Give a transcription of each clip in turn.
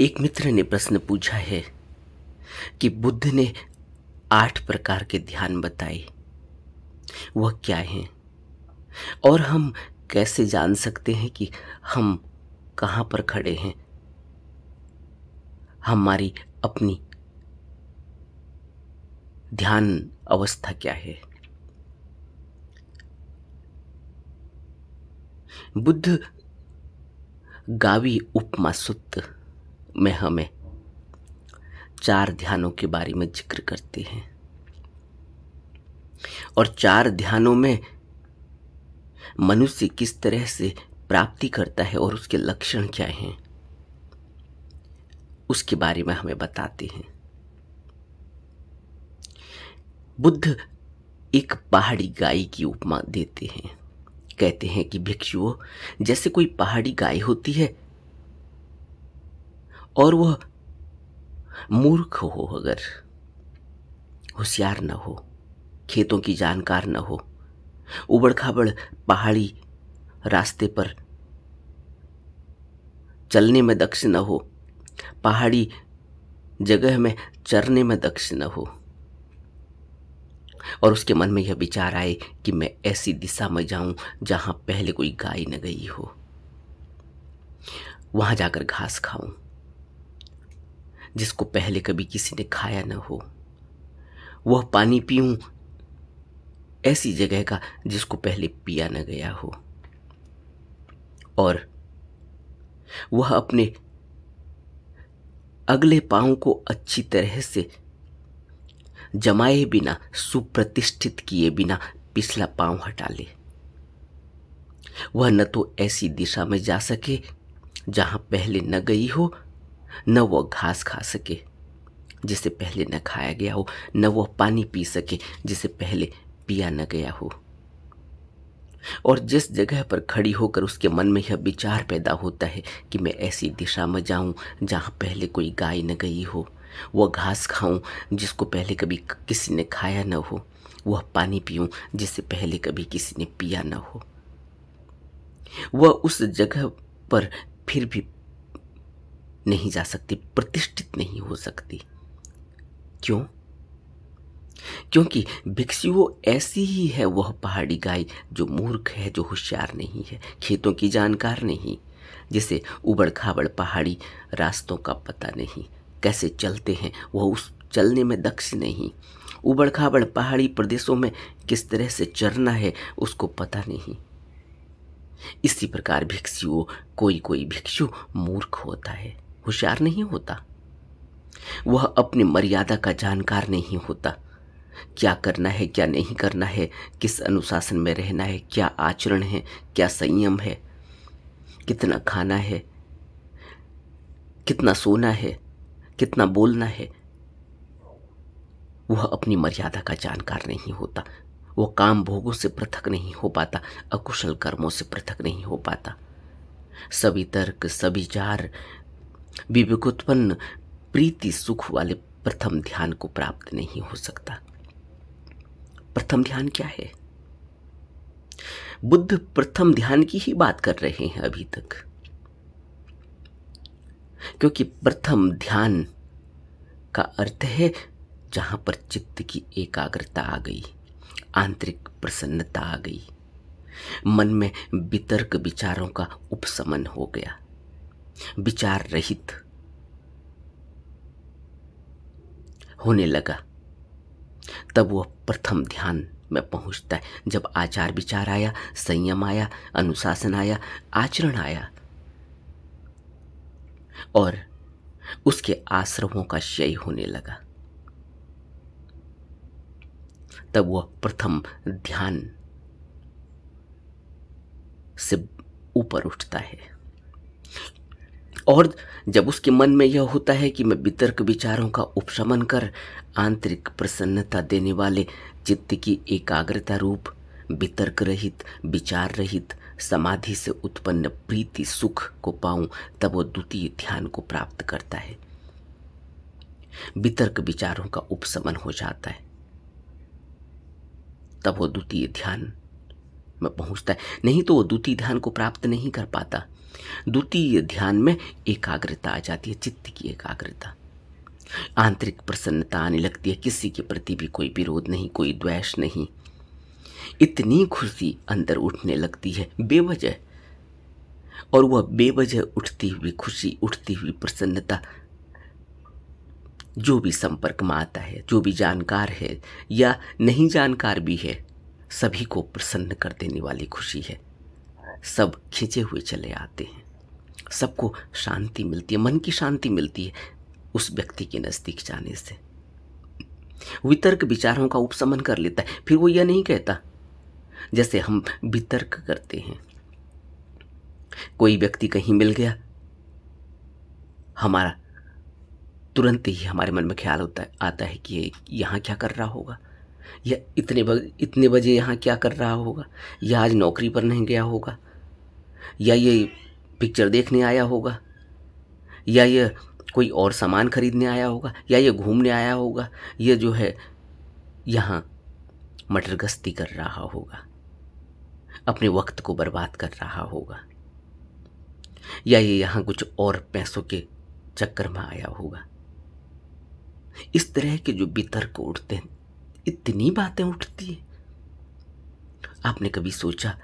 एक मित्र ने प्रश्न पूछा है कि बुद्ध ने आठ प्रकार के ध्यान बताए वह क्या हैं और हम कैसे जान सकते हैं कि हम कहां पर खड़े हैं हमारी अपनी ध्यान अवस्था क्या है बुद्ध गावी उपमा सूत्र में हमें चार ध्यानों के बारे में जिक्र करते हैं और चार ध्यानों में मनुष्य किस तरह से प्राप्ति करता है और उसके लक्षण क्या हैं उसके बारे में हमें बताते हैं बुद्ध एक पहाड़ी गाय की उपमा देते हैं कहते हैं कि भिक्षुओं जैसे कोई पहाड़ी गाय होती है और वह मूर्ख हो अगर होशियार न हो खेतों की जानकार न हो उबड़ खाबड़ पहाड़ी रास्ते पर चलने में दक्ष न हो पहाड़ी जगह में चरने में दक्ष न हो और उसके मन में यह विचार आए कि मैं ऐसी दिशा में जाऊं जहां पहले कोई गाय न गई हो वहां जाकर घास खाऊं जिसको पहले कभी किसी ने खाया न हो वह पानी पीऊं ऐसी जगह का जिसको पहले पिया न गया हो और वह अपने अगले पांव को अच्छी तरह से जमाए बिना सुप्रतिष्ठित किए बिना पिछला पांव हटा ले वह न तो ऐसी दिशा में जा सके जहां पहले न गई हो न वो घास खा सके जिसे पहले न खाया गया हो न वो पानी पी सके जिसे पहले पिया न गया हो और जिस जगह पर खड़ी होकर उसके मन में यह विचार पैदा होता है कि मैं ऐसी दिशा में जाऊं जहां पहले कोई गाय न गई हो वह घास खाऊं जिसको पहले कभी किसी ने खाया न हो वह पानी पीऊं जिसे पहले कभी किसी ने पिया न हो वह उस जगह पर फिर भी नहीं जा सकती प्रतिष्ठित नहीं हो सकती क्यों क्योंकि भिक्षुओ ऐसी ही है वह पहाड़ी गाय जो मूर्ख है जो होशियार नहीं है खेतों की जानकार नहीं जिसे उबड़ खाबड़ पहाड़ी रास्तों का पता नहीं कैसे चलते हैं वह उस चलने में दक्ष नहीं उबड़ खाबड़ पहाड़ी प्रदेशों में किस तरह से चरना है उसको पता नहीं इसी प्रकार भिक्षुओं कोई कोई भिक्षु मूर्ख होता है होशियार नहीं होता वह अपनी मर्यादा का जानकार नहीं होता क्या करना है क्या नहीं करना है किस अनुशासन में रहना है क्या आचरण है क्या संयम है कितना खाना है कितना सोना है कितना बोलना है वह अपनी मर्यादा का जानकार नहीं होता वह काम भोगों से पृथक नहीं हो पाता अकुशल कर्मों से पृथक नहीं हो पाता सभी तर्क सभी जार विवेकोत्पन्न प्रीति सुख वाले प्रथम ध्यान को प्राप्त नहीं हो सकता प्रथम ध्यान क्या है बुद्ध प्रथम ध्यान की ही बात कर रहे हैं अभी तक क्योंकि प्रथम ध्यान का अर्थ है जहां पर चित्त की एकाग्रता आ गई आंतरिक प्रसन्नता आ गई मन में वितर्क विचारों का उपशमन हो गया विचार रहित होने लगा तब वह प्रथम ध्यान में पहुंचता है जब आचार विचार आया संयम आया अनुशासन आया आचरण आया और उसके आश्रमों का क्षय होने लगा तब वह प्रथम ध्यान से ऊपर उठता है और जब उसके मन में यह होता है कि मैं वितर्क विचारों का उपशमन कर आंतरिक प्रसन्नता देने वाले चित्त की एकाग्रता रूप वितर्क रहित विचार रहित समाधि से उत्पन्न प्रीति सुख को पाऊं तब वो द्वितीय ध्यान को प्राप्त करता है वितर्क विचारों का उपशमन हो जाता है तब वो द्वितीय ध्यान में पहुंचता है नहीं तो वो द्वितीय ध्यान को प्राप्त नहीं कर पाता द्वितीय ध्यान में एकाग्रता आ जाती है चित्त की एकाग्रता आंतरिक प्रसन्नता आने लगती है किसी के प्रति भी कोई विरोध नहीं कोई द्वेष नहीं इतनी खुशी अंदर उठने लगती है बेवजह और वह बेवजह उठती हुई खुशी उठती हुई प्रसन्नता जो भी संपर्क में आता है जो भी जानकार है या नहीं जानकार भी है सभी को प्रसन्न कर देने वाली खुशी है सब खींचे हुए चले आते हैं सबको शांति मिलती है मन की शांति मिलती है उस व्यक्ति के नज़दीक जाने से वितर्क विचारों का उपशमन कर लेता है फिर वो यह नहीं कहता जैसे हम वितर्क करते हैं कोई व्यक्ति कहीं मिल गया हमारा तुरंत ही हमारे मन में ख्याल होता है आता है कि ये यहाँ क्या कर रहा होगा या इतने बज इतने बजे यहाँ क्या कर रहा होगा या आज नौकरी पर नहीं गया होगा या ये पिक्चर देखने आया होगा या ये कोई और सामान खरीदने आया होगा या ये घूमने आया होगा ये जो है यहाँ मटर गस्ती कर रहा होगा अपने वक्त को बर्बाद कर रहा होगा या ये यहाँ कुछ और पैसों के चक्कर में आया होगा इस तरह के जो वितर्क उठते हैं इतनी बातें उठती हैं आपने कभी सोचा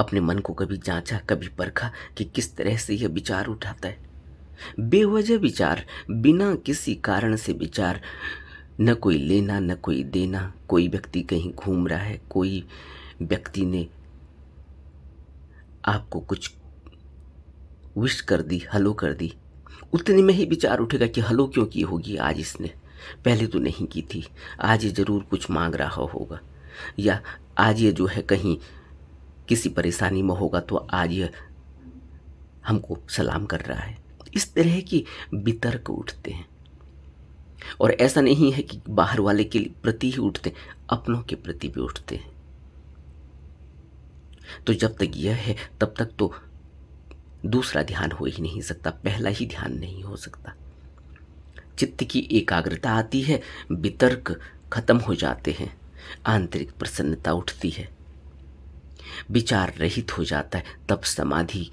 अपने मन को कभी जांचा कभी परखा कि किस तरह से यह विचार उठाता है बेवजह विचार बिना किसी कारण से विचार न कोई लेना न कोई देना कोई व्यक्ति कहीं घूम रहा है कोई व्यक्ति ने आपको कुछ विश कर दी हलो कर दी उतने में ही विचार उठेगा कि हलो क्यों की होगी आज इसने पहले तो नहीं की थी आज ये ज़रूर कुछ मांग रहा होगा या आज ये जो है कहीं किसी परेशानी में होगा तो आज यह हमको सलाम कर रहा है इस तरह की वितर्क उठते हैं और ऐसा नहीं है कि बाहर वाले के प्रति ही उठते अपनों के प्रति भी उठते हैं तो जब तक यह है तब तक तो दूसरा ध्यान हो ही नहीं सकता पहला ही ध्यान नहीं हो सकता चित्त की एकाग्रता आती है वितर्क खत्म हो जाते हैं आंतरिक प्रसन्नता उठती है विचार रहित हो जाता है तब समाधि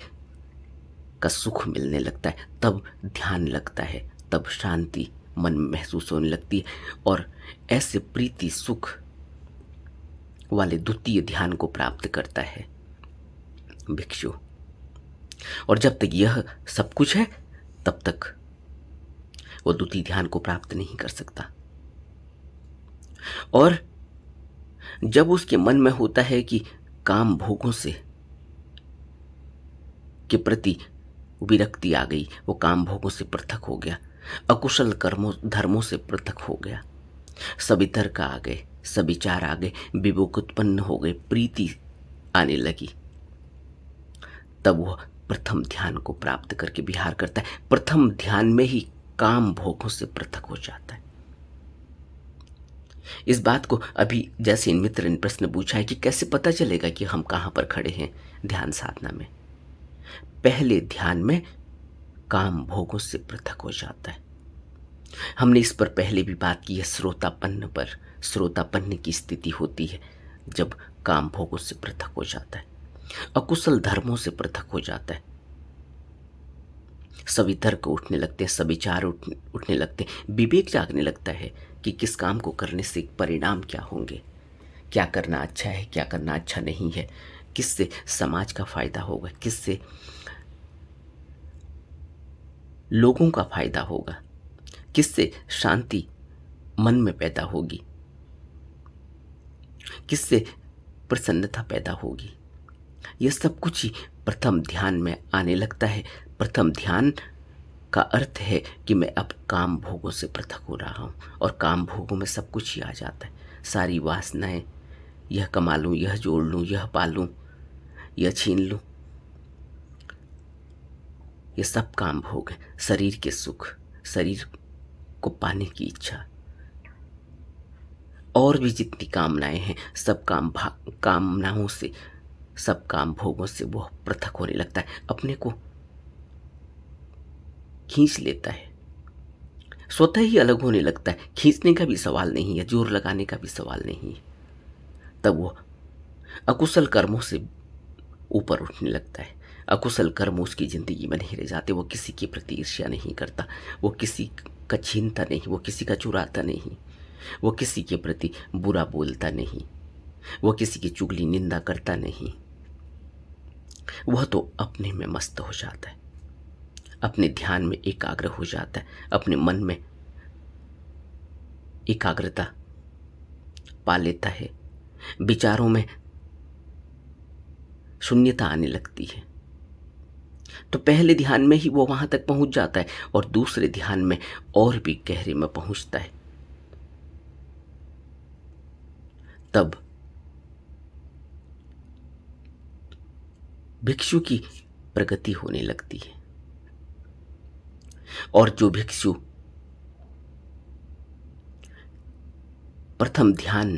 का सुख मिलने लगता है तब ध्यान लगता है तब शांति मन में महसूस होने लगती है और ऐसे प्रीति सुख वाले द्वितीय ध्यान को प्राप्त करता है भिक्षु और जब तक यह सब कुछ है तब तक वह द्वितीय ध्यान को प्राप्त नहीं कर सकता और जब उसके मन में होता है कि काम भोगों से के प्रति विरक्ति आ गई वो काम भोगों से पृथक हो गया अकुशल कर्मों धर्मों से पृथक हो गया सभी तर्क आ गए सविचार आ गए विवोक उत्पन्न हो गए प्रीति आने लगी तब वह प्रथम ध्यान को प्राप्त करके विहार करता है प्रथम ध्यान में ही काम भोगों से पृथक हो जाता है इस बात को अभी जैसे इन मित्र ने प्रश्न पूछा है कि कैसे पता चलेगा कि हम कहाँ पर खड़े हैं ध्यान साधना में पहले ध्यान में काम भोगों से पृथक हो जाता है हमने इस पर पहले भी बात की है श्रोतापन्न पर श्रोतापन्न की स्थिति होती है जब काम भोगों से पृथक हो जाता है अकुशल धर्मों से पृथक हो जाता है सभी तर्क उठने लगते हैं सभी चार उठ, उठने लगते हैं विवेक जागने लगता है कि किस काम को करने से परिणाम क्या होंगे क्या करना अच्छा है क्या करना अच्छा नहीं है किससे समाज का फायदा होगा किससे लोगों का फायदा होगा किससे शांति मन में पैदा होगी किससे प्रसन्नता पैदा होगी यह सब कुछ ही प्रथम ध्यान में आने लगता है प्रथम ध्यान का अर्थ है कि मैं अब काम भोगों से पृथक हो रहा हूँ और काम भोगों में सब कुछ ही आ जाता है सारी वासनाएं यह कमा लूँ यह जोड़ लूँ यह पालूँ यह छीन लूँ यह सब काम भोग है शरीर के सुख शरीर को पाने की इच्छा और भी जितनी कामनाएं हैं सब काम भा कामनाओं से सब काम भोगों से वह पृथक होने लगता है अपने को खींच लेता है स्वतः ही अलग होने लगता है खींचने का भी सवाल नहीं है जोर लगाने का भी सवाल नहीं है तब वो अकुशल कर्मों से ऊपर उठने लगता है अकुशल कर्म उसकी ज़िंदगी में नहीं रह जाते वो किसी की प्रति ईर्ष्या नहीं करता वो किसी का छीनता नहीं वो किसी का चुराता नहीं वो किसी के प्रति बुरा बोलता नहीं वो किसी की चुगली निंदा करता नहीं वह तो अपने में मस्त हो जाता है अपने ध्यान में एकाग्र हो जाता है अपने मन में एकाग्रता पा लेता है विचारों में शून्यता आने लगती है तो पहले ध्यान में ही वो वहां तक पहुंच जाता है और दूसरे ध्यान में और भी गहरे में पहुंचता है तब भिक्षु की प्रगति होने लगती है और जो भिक्षु प्रथम ध्यान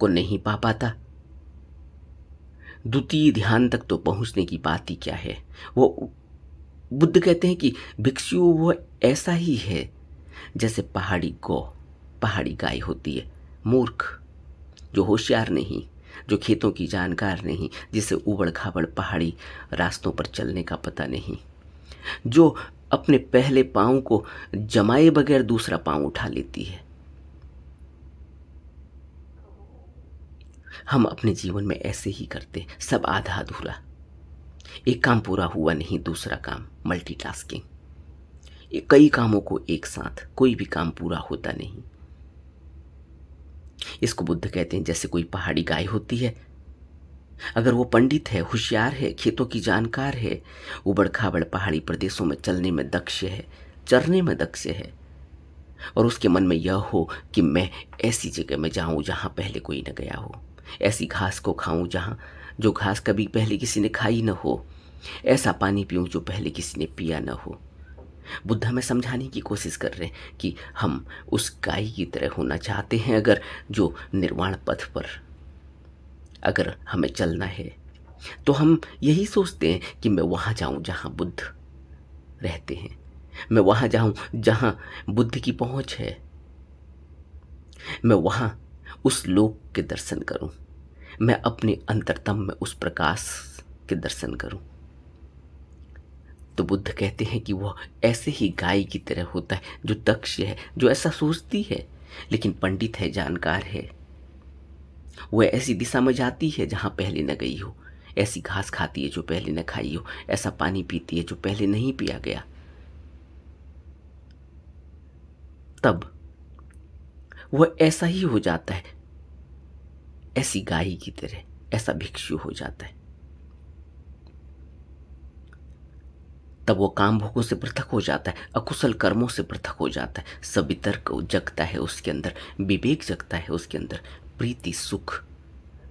को नहीं पा पाता द्वितीय ध्यान तक तो पहुंचने की बात ही क्या है वो बुद्ध कहते हैं कि भिक्षु वो ऐसा ही है जैसे पहाड़ी गौ पहाड़ी गाय होती है मूर्ख जो होशियार नहीं जो खेतों की जानकार नहीं जिसे उबड़ खाबड़ पहाड़ी रास्तों पर चलने का पता नहीं जो अपने पहले पांव को जमाए बगैर दूसरा पांव उठा लेती है हम अपने जीवन में ऐसे ही करते सब आधा अधूरा एक काम पूरा हुआ नहीं दूसरा काम मल्टीटास्किंग कई कामों को एक साथ कोई भी काम पूरा होता नहीं इसको बुद्ध कहते हैं जैसे कोई पहाड़ी गाय होती है अगर वो पंडित है होशियार है खेतों की जानकार है उबड़ खाबड़ पहाड़ी प्रदेशों में चलने में दक्ष है चरने में दक्ष है और उसके मन में यह हो कि मैं ऐसी जगह में जाऊं जहां पहले कोई न गया हो ऐसी घास को खाऊं जहां जो घास कभी पहले किसी ने खाई न हो ऐसा पानी पीऊं जो पहले किसी ने पिया न हो बुद्ध हमें समझाने की कोशिश कर रहे हैं कि हम उस गाय की तरह होना चाहते हैं अगर जो निर्वाण पथ पर अगर हमें चलना है तो हम यही सोचते हैं कि मैं वहां जाऊं जहां बुद्ध रहते हैं मैं वहां जाऊं जहां बुद्ध की पहुंच है मैं वहां उस लोक के दर्शन करूं मैं अपने अंतरतम में उस प्रकाश के दर्शन करूं तो बुद्ध कहते हैं कि वह ऐसे ही गाय की तरह होता है जो दक्ष है जो ऐसा सोचती है लेकिन पंडित है जानकार है वह ऐसी दिशा में जाती है जहाँ पहले न गई हो ऐसी घास खाती है जो पहले न खाई हो ऐसा पानी पीती है जो पहले नहीं पिया गया तब वह ऐसा ही हो जाता है ऐसी गाय की तरह ऐसा भिक्षु हो जाता है तब वो काम भोगों से पृथक हो जाता है अकुशल कर्मों से पृथक हो जाता है सवितर्क जगता है उसके अंदर विवेक जगता है उसके अंदर प्रीति सुख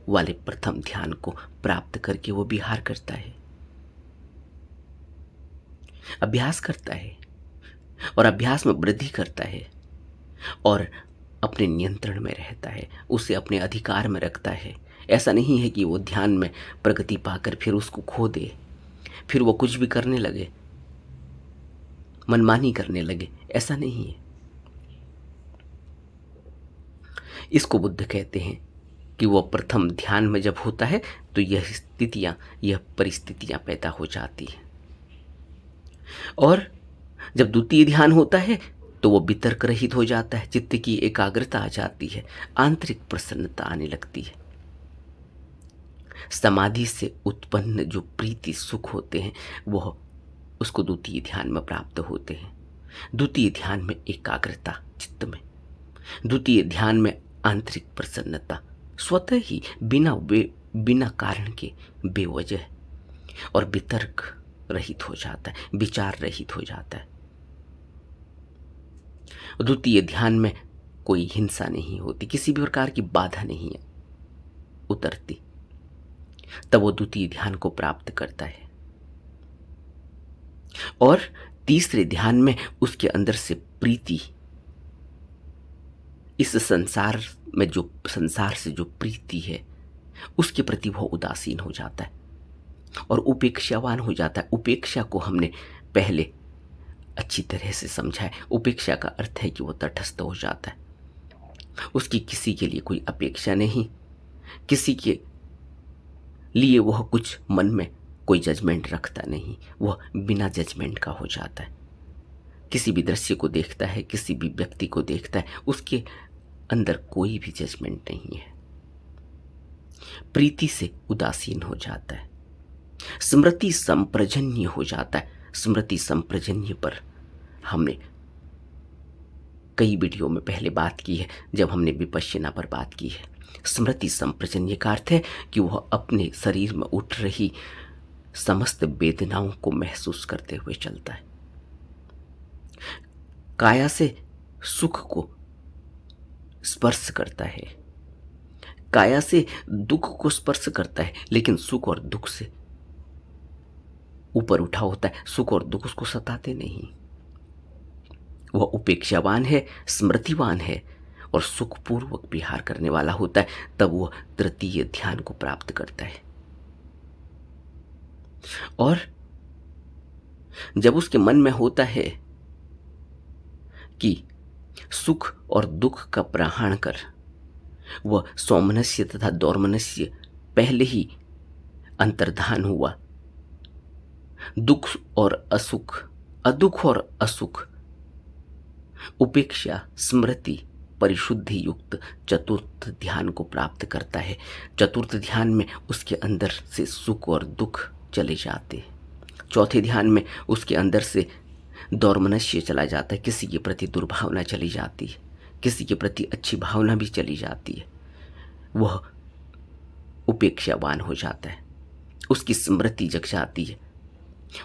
वाले प्रथम ध्यान को प्राप्त करके वो बिहार करता है अभ्यास करता है और अभ्यास में वृद्धि करता है और अपने नियंत्रण में रहता है उसे अपने अधिकार में रखता है ऐसा नहीं है कि वो ध्यान में प्रगति पाकर फिर उसको खो दे फिर वो कुछ भी करने लगे मनमानी करने लगे ऐसा नहीं है इसको बुद्ध कहते हैं कि वह प्रथम ध्यान में जब होता है तो यह स्थितियां यह परिस्थितियां पैदा हो जाती हैं और जब द्वितीय ध्यान होता है तो वह वितर्क रहित हो जाता है चित्त की एकाग्रता आ जाती है आंतरिक प्रसन्नता आने लगती है समाधि से उत्पन्न जो प्रीति सुख होते हैं वह उसको द्वितीय ध्यान में प्राप्त होते हैं द्वितीय ध्यान में एकाग्रता चित्त में द्वितीय ध्यान में आंतरिक प्रसन्नता स्वतः ही बिना वे बिना कारण के बेवजह और वितर्क रहित हो जाता है विचार रहित हो जाता है द्वितीय ध्यान में कोई हिंसा नहीं होती किसी भी प्रकार की बाधा नहीं है उतरती तब वो द्वितीय ध्यान को प्राप्त करता है और तीसरे ध्यान में उसके अंदर से प्रीति इस संसार में जो संसार से जो प्रीति है उसके प्रति वह उदासीन हो जाता है और उपेक्षावान हो जाता है उपेक्षा को हमने पहले अच्छी तरह से समझा है उपेक्षा का अर्थ है कि वह तटस्थ हो जाता है उसकी किसी के लिए कोई अपेक्षा नहीं किसी के लिए वह कुछ मन में कोई जजमेंट रखता नहीं वह बिना जजमेंट का हो जाता है किसी भी दृश्य को देखता है किसी भी व्यक्ति को देखता है उसके अंदर कोई भी जजमेंट नहीं है प्रीति से उदासीन हो जाता है स्मृति संप्रजन्य हो जाता है स्मृति संप्रजन्य पर हमने कई वीडियो में पहले बात की है जब हमने विपश्यना पर बात की है स्मृति संप्रजन्य का अर्थ है कि वह अपने शरीर में उठ रही समस्त वेदनाओं को महसूस करते हुए चलता है काया से सुख को स्पर्श करता है काया से दुख को स्पर्श करता है लेकिन सुख और दुख से ऊपर उठा होता है सुख और दुख उसको सताते नहीं वह उपेक्षावान है स्मृतिवान है और सुखपूर्वक विहार करने वाला होता है तब वह तृतीय ध्यान को प्राप्त करता है और जब उसके मन में होता है कि सुख और दुख का प्रहण कर वह सौमनस्य तथा दौर्मनस्य पहले ही अंतर्धान हुआ दुख और असुख अदुख और असुख उपेक्षा स्मृति परिशुद्धि युक्त चतुर्थ ध्यान को प्राप्त करता है चतुर्थ ध्यान में उसके अंदर से सुख और दुख चले जाते हैं चौथे ध्यान में उसके अंदर से दौरमनश चला जाता है किसी के प्रति दुर्भावना चली जाती है किसी के प्रति अच्छी भावना भी चली जाती है वह उपेक्षावान हो जाता है उसकी स्मृति जग जाती है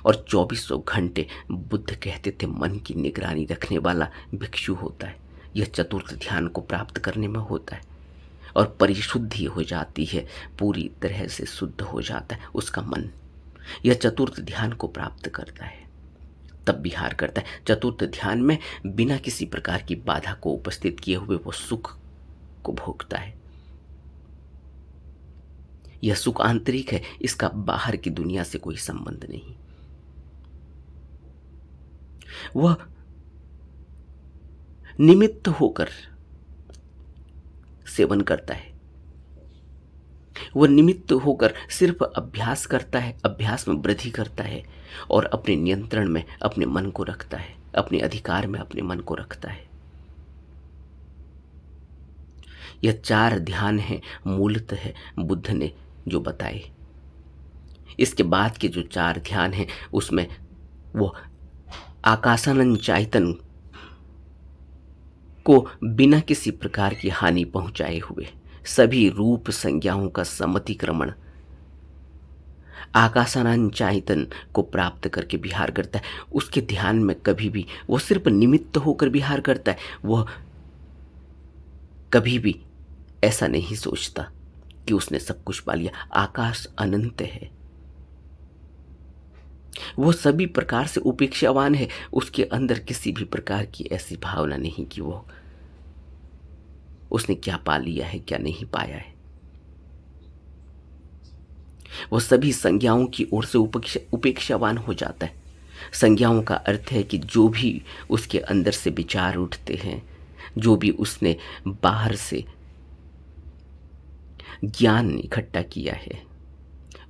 और चौबीसों घंटे बुद्ध कहते थे मन की निगरानी रखने वाला भिक्षु होता है यह चतुर्थ ध्यान को प्राप्त करने में होता है और परिशुद्धि हो जाती है पूरी तरह से शुद्ध हो जाता है उसका मन यह चतुर्थ ध्यान को प्राप्त करता है तब विहार करता है चतुर्थ ध्यान में बिना किसी प्रकार की बाधा को उपस्थित किए हुए वो सुख को भोगता है यह सुख आंतरिक है इसका बाहर की दुनिया से कोई संबंध नहीं वह निमित्त होकर सेवन करता है वह निमित्त होकर सिर्फ अभ्यास करता है अभ्यास में वृद्धि करता है और अपने नियंत्रण में अपने मन को रखता है अपने अधिकार में अपने मन को रखता है यह चार ध्यान है बुद्ध ने जो बताए इसके बाद के जो चार ध्यान हैं उसमें वो आकाशानंद चैतन को बिना किसी प्रकार की हानि पहुंचाए हुए सभी रूप संज्ञाओं का समतिक्रमण आकाशानंद चैतन को प्राप्त करके बिहार करता है उसके ध्यान में कभी भी वो सिर्फ निमित्त होकर बिहार करता है वह कभी भी ऐसा नहीं सोचता कि उसने सब कुछ पा लिया आकाश अनंत है वो सभी प्रकार से उपेक्षावान है उसके अंदर किसी भी प्रकार की ऐसी भावना नहीं कि वो उसने क्या पा लिया है क्या नहीं पाया है वह सभी संज्ञाओं की ओर से उपेक्षावान हो जाता है संज्ञाओं का अर्थ है कि जो भी उसके अंदर से विचार उठते हैं जो भी उसने बाहर से ज्ञान इकट्ठा किया है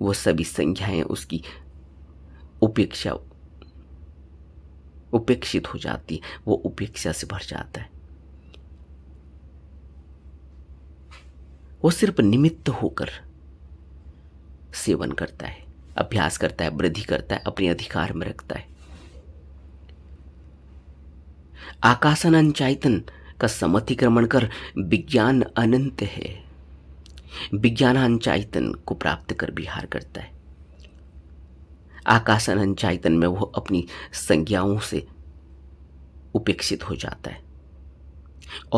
वो सभी संज्ञाएं उसकी उपेक्षा उपेक्षित हो जाती वो उपेक्षा से भर जाता है वो सिर्फ निमित्त होकर सेवन करता है अभ्यास करता है वृद्धि करता है अपने अधिकार में रखता है आकाशन चैतन का समतिक्रमण कर विज्ञान अनंत है विज्ञान चैतन को प्राप्त कर विहार करता है आकाशन चैतन में वह अपनी संज्ञाओं से उपेक्षित हो जाता है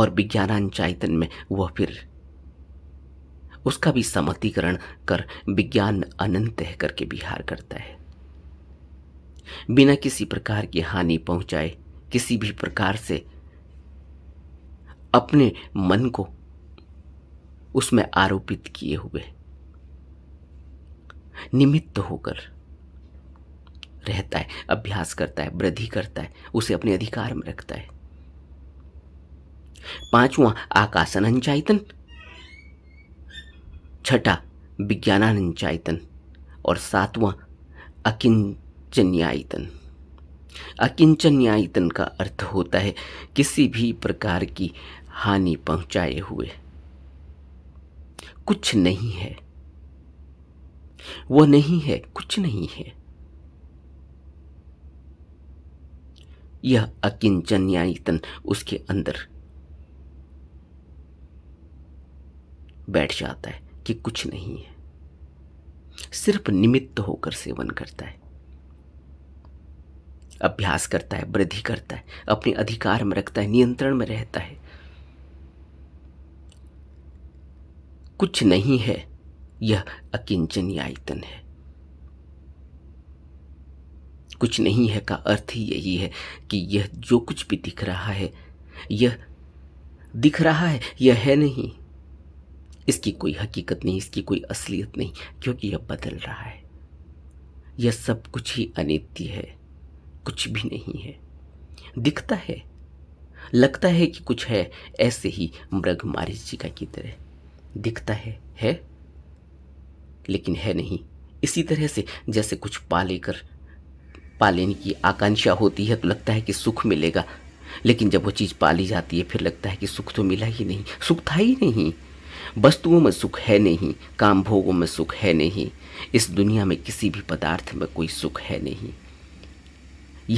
और विज्ञान चैतन में वह फिर उसका भी समतीकरण कर विज्ञान अनंत है करके विहार करता है बिना किसी प्रकार की हानि पहुंचाए किसी भी प्रकार से अपने मन को उसमें आरोपित किए हुए निमित्त होकर रहता है अभ्यास करता है वृद्धि करता है उसे अपने अधिकार में रखता है पांचवा आकाशन अंचायतन छठा चायतन और सातवां अकिंचन्यायतन अकिंचन्यायतन का अर्थ होता है किसी भी प्रकार की हानि पहुंचाए हुए कुछ नहीं है वह नहीं है कुछ नहीं है यह अकिंचन्यायतन उसके अंदर बैठ जाता है कि कुछ नहीं है सिर्फ निमित्त होकर सेवन करता है अभ्यास करता है वृद्धि करता है अपने अधिकार में रखता है नियंत्रण में रहता है कुछ नहीं है यह अकिंचन आयतन है कुछ नहीं है का अर्थ ही यही है कि यह जो कुछ भी दिख रहा है यह दिख रहा है यह है नहीं इसकी कोई हकीकत नहीं इसकी कोई असलियत नहीं क्योंकि यह बदल रहा है यह सब कुछ ही अनित्य है कुछ भी नहीं है दिखता है लगता है कि कुछ है ऐसे ही मृग मारिचिका की तरह दिखता है है लेकिन है नहीं इसी तरह से जैसे कुछ पा लेकर पा लेने की आकांक्षा होती है तो लगता है कि सुख मिलेगा लेकिन जब वो चीज़ पाली जाती है फिर लगता है कि सुख तो मिला ही नहीं सुख था ही नहीं वस्तुओं में सुख है नहीं काम भोगों में सुख है नहीं इस दुनिया में किसी भी पदार्थ में कोई सुख है नहीं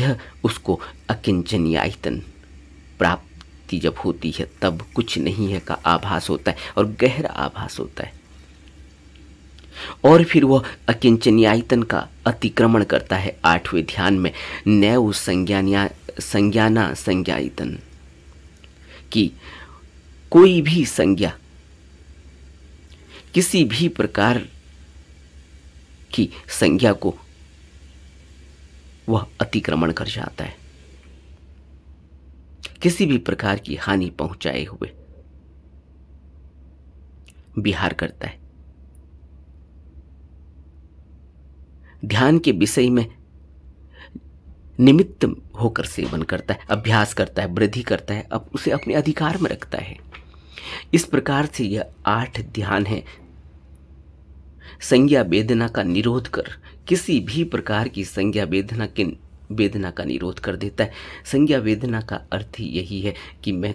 यह उसको आयतन प्राप्ति जब होती है तब कुछ नहीं है का आभास होता है और गहरा आभास होता है और फिर वह आयतन का अतिक्रमण करता है आठवें ध्यान में नैव संज्ञानिया संज्ञाना संज्ञायतन की कोई भी संज्ञा किसी भी प्रकार की संज्ञा को वह अतिक्रमण कर जाता है किसी भी प्रकार की हानि पहुंचाए हुए बिहार करता है ध्यान के विषय में निमित्त होकर सेवन करता है अभ्यास करता है वृद्धि करता है अब उसे अपने अधिकार में रखता है इस प्रकार से यह आठ ध्यान है संज्ञा वेदना का निरोध कर किसी भी प्रकार की संज्ञा वेदना के वेदना का निरोध कर देता है संज्ञा वेदना का अर्थ ही यही है कि मैं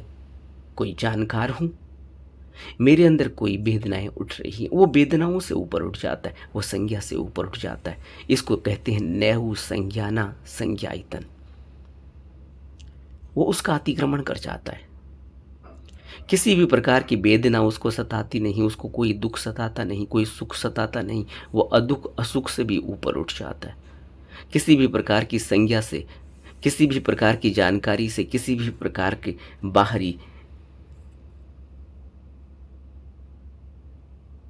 कोई जानकार हूँ मेरे अंदर कोई वेदनाएं उठ रही हैं वो वेदनाओं से ऊपर उठ जाता है वो संज्ञा से ऊपर उठ जाता है इसको कहते हैं नैहु संज्ञाना संज्ञातन वो उसका अतिक्रमण कर जाता है किसी भी प्रकार की वेदना उसको सताती नहीं उसको कोई दुख सताता नहीं कोई सुख सताता नहीं वो अदुख असुख से भी ऊपर उठ जाता है किसी भी प्रकार की संज्ञा से किसी भी प्रकार की जानकारी से किसी भी प्रकार के बाहरी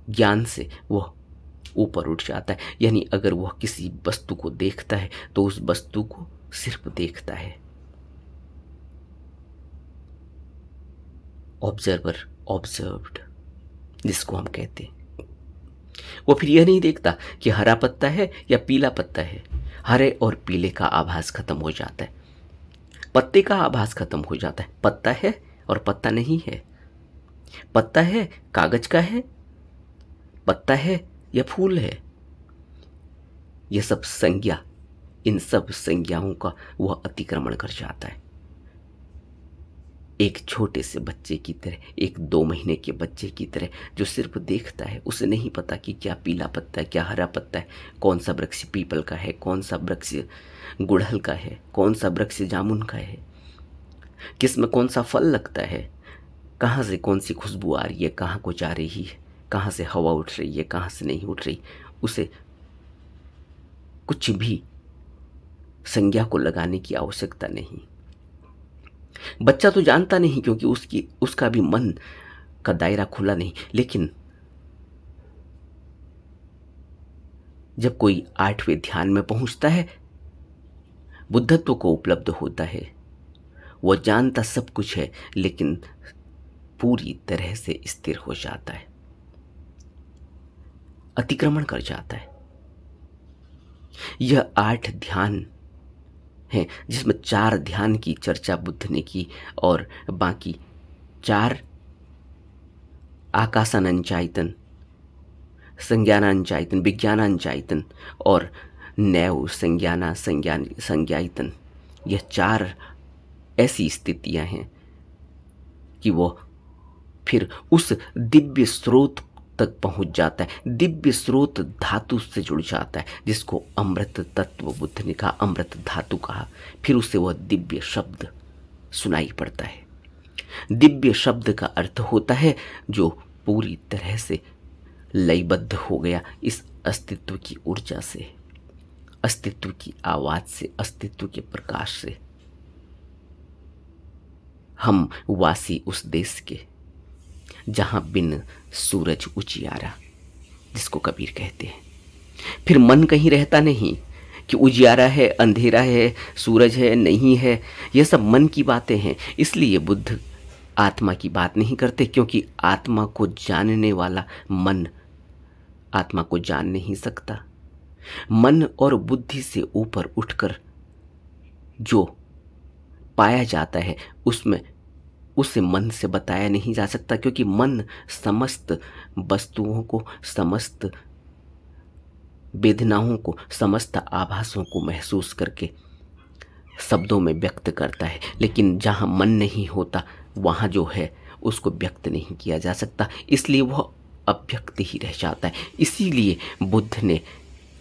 ज्ञान से वह ऊपर उठ जाता है यानी अगर वह किसी वस्तु को देखता है तो उस वस्तु को सिर्फ देखता है ऑब्जर्वर ऑब्जर्व्ड जिसको हम कहते हैं वो फिर यह नहीं देखता कि हरा पत्ता है या पीला पत्ता है हरे और पीले का आभास खत्म हो जाता है पत्ते का आभास खत्म हो जाता है पत्ता है और पत्ता नहीं है पत्ता है कागज का है पत्ता है या फूल है यह सब संज्ञा इन सब संज्ञाओं का वह अतिक्रमण कर जाता है एक छोटे से बच्चे की तरह एक दो महीने के बच्चे की तरह जो सिर्फ देखता है उसे नहीं पता कि क्या पीला पत्ता है क्या हरा पत्ता है कौन सा वृक्ष पीपल का है कौन सा वृक्ष गुड़हल का है कौन सा वृक्ष जामुन का है किस में कौन सा फल लगता है कहाँ से कौन सी खुशबू आ रही है कहाँ को जा रही है कहाँ से हवा उठ रही है कहाँ से नहीं उठ रही उसे कुछ भी संज्ञा को लगाने की आवश्यकता नहीं बच्चा तो जानता नहीं क्योंकि उसकी उसका भी मन का दायरा खुला नहीं लेकिन जब कोई आठवें ध्यान में पहुंचता है बुद्धत्व को उपलब्ध होता है वह जानता सब कुछ है लेकिन पूरी तरह से स्थिर हो जाता है अतिक्रमण कर जाता है यह आठ ध्यान हैं जिसमें चार ध्यान की चर्चा बुद्ध ने की और बाकी चार आकाशानंचायतन संज्ञानांचायतन विज्ञानांचायतन और नैव संज्ञाना संज्ञान संज्ञायतन यह चार ऐसी स्थितियां हैं कि वह फिर उस दिव्य स्रोत तक पहुंच जाता है दिव्य स्रोत धातु से जुड़ जाता है जिसको अमृत तत्व बुद्ध ने कहा अमृत धातु कहा फिर उसे वह दिव्य शब्द सुनाई पड़ता है दिव्य शब्द का अर्थ होता है जो पूरी तरह से लयबद्ध हो गया इस अस्तित्व की ऊर्जा से अस्तित्व की आवाज से अस्तित्व के प्रकाश से हम वासी उस देश के जहाँ बिन सूरज उजियारा जिसको कबीर कहते हैं फिर मन कहीं रहता नहीं कि उजियारा है अंधेरा है सूरज है नहीं है यह सब मन की बातें हैं इसलिए बुद्ध आत्मा की बात नहीं करते क्योंकि आत्मा को जानने वाला मन आत्मा को जान नहीं सकता मन और बुद्धि से ऊपर उठकर जो पाया जाता है उसमें उसे मन से बताया नहीं जा सकता क्योंकि मन समस्त वस्तुओं को समस्त वेदनाओं को समस्त आभासों को महसूस करके शब्दों में व्यक्त करता है लेकिन जहाँ मन नहीं होता वहाँ जो है उसको व्यक्त नहीं किया जा सकता इसलिए वह अव्यक्त ही रह जाता है इसीलिए बुद्ध ने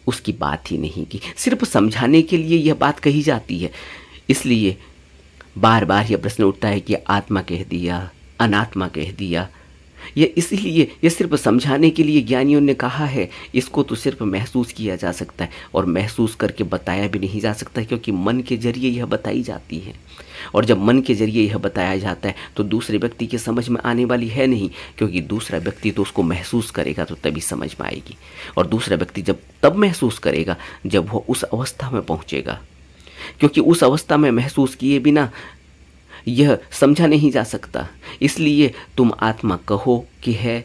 उसकी बात ही नहीं की सिर्फ समझाने के लिए यह बात कही जाती है इसलिए बार बार यह प्रश्न उठता है कि आत्मा कह दिया अनात्मा कह दिया यह इसीलिए यह सिर्फ समझाने के लिए ज्ञानियों ने कहा है इसको तो सिर्फ महसूस किया जा सकता है और महसूस करके बताया भी नहीं जा सकता क्योंकि मन के जरिए यह बताई जाती है और जब मन के जरिए यह बताया जाता है तो दूसरे व्यक्ति के समझ में आने वाली है नहीं क्योंकि दूसरा व्यक्ति तो उसको महसूस करेगा तो तभी समझ में आएगी और दूसरा व्यक्ति जब तब महसूस करेगा जब वह उस अवस्था में पहुँचेगा क्योंकि उस अवस्था में महसूस किए बिना यह समझा नहीं जा सकता इसलिए तुम आत्मा कहो कि है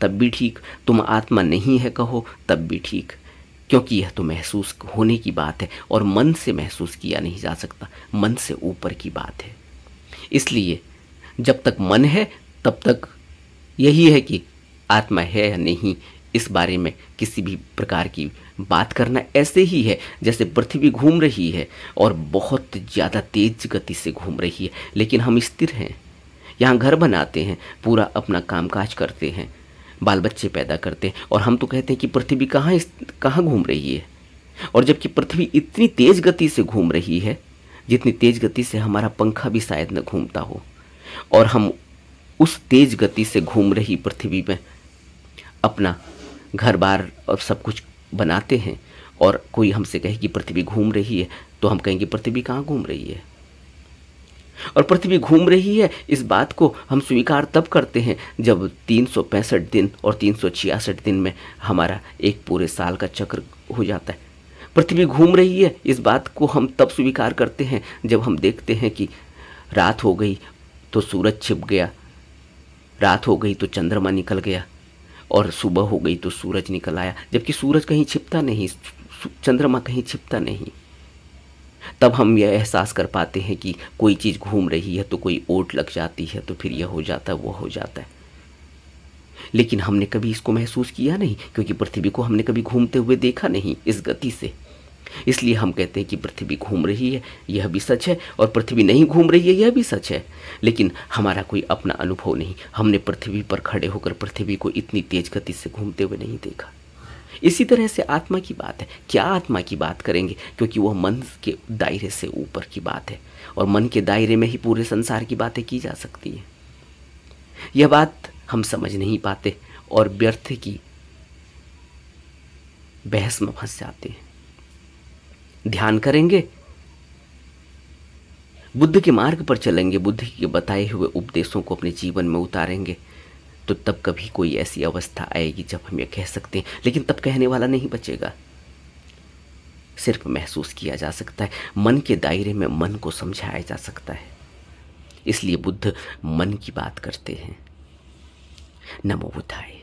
तब भी ठीक तुम आत्मा नहीं है कहो तब भी ठीक क्योंकि यह तो महसूस होने की बात है और मन से महसूस किया नहीं जा सकता मन से ऊपर की बात है इसलिए जब तक मन है तब तक यही है कि आत्मा है या नहीं इस बारे में किसी भी प्रकार की बात करना ऐसे ही है जैसे पृथ्वी घूम रही है और बहुत ज़्यादा तेज गति से घूम रही है लेकिन हम स्थिर हैं यहाँ घर बनाते हैं पूरा अपना कामकाज करते हैं बाल बच्चे पैदा करते हैं और हम तो कहते हैं कि पृथ्वी कहाँ कहाँ घूम रही है और जबकि पृथ्वी इतनी तेज़ गति से घूम रही है जितनी तेज़ गति से हमारा पंखा भी शायद न घूमता हो और हम उस तेज़ गति से घूम रही पृथ्वी में अपना घर बार और सब कुछ बनाते हैं और कोई हमसे कहे कि पृथ्वी घूम रही है तो हम कहेंगे पृथ्वी कहाँ घूम रही है और पृथ्वी घूम रही है इस बात को हम स्वीकार तब करते हैं जब तीन दिन और तीन दिन में हमारा एक पूरे साल का चक्र हो जाता है पृथ्वी घूम रही है इस बात को हम तब स्वीकार करते हैं जब हम देखते हैं कि रात हो गई तो सूरज छिप गया रात हो गई तो चंद्रमा निकल गया और सुबह हो गई तो सूरज निकल आया जबकि सूरज कहीं छिपता नहीं चंद्रमा कहीं छिपता नहीं तब हम यह एहसास कर पाते हैं कि कोई चीज़ घूम रही है तो कोई ओट लग जाती है तो फिर यह हो जाता है वह हो जाता है लेकिन हमने कभी इसको महसूस किया नहीं क्योंकि पृथ्वी को हमने कभी घूमते हुए देखा नहीं इस गति से इसलिए हम कहते हैं कि पृथ्वी घूम रही है यह भी सच है और पृथ्वी नहीं घूम रही है यह भी सच है लेकिन हमारा कोई अपना अनुभव नहीं हमने पृथ्वी पर खड़े होकर पृथ्वी को इतनी तेज गति से घूमते हुए नहीं देखा इसी तरह से आत्मा की बात है क्या आत्मा की बात करेंगे क्योंकि वह मन के दायरे से ऊपर की बात है और मन के दायरे में ही पूरे संसार की बातें की जा सकती है यह बात हम समझ नहीं पाते और व्यर्थ की बहस में फंस जाते हैं ध्यान करेंगे बुद्ध के मार्ग पर चलेंगे बुद्ध के बताए हुए उपदेशों को अपने जीवन में उतारेंगे तो तब कभी कोई ऐसी अवस्था आएगी जब हम ये कह सकते हैं लेकिन तब कहने वाला नहीं बचेगा सिर्फ महसूस किया जा सकता है मन के दायरे में मन को समझाया जा सकता है इसलिए बुद्ध मन की बात करते हैं नमो बुधाए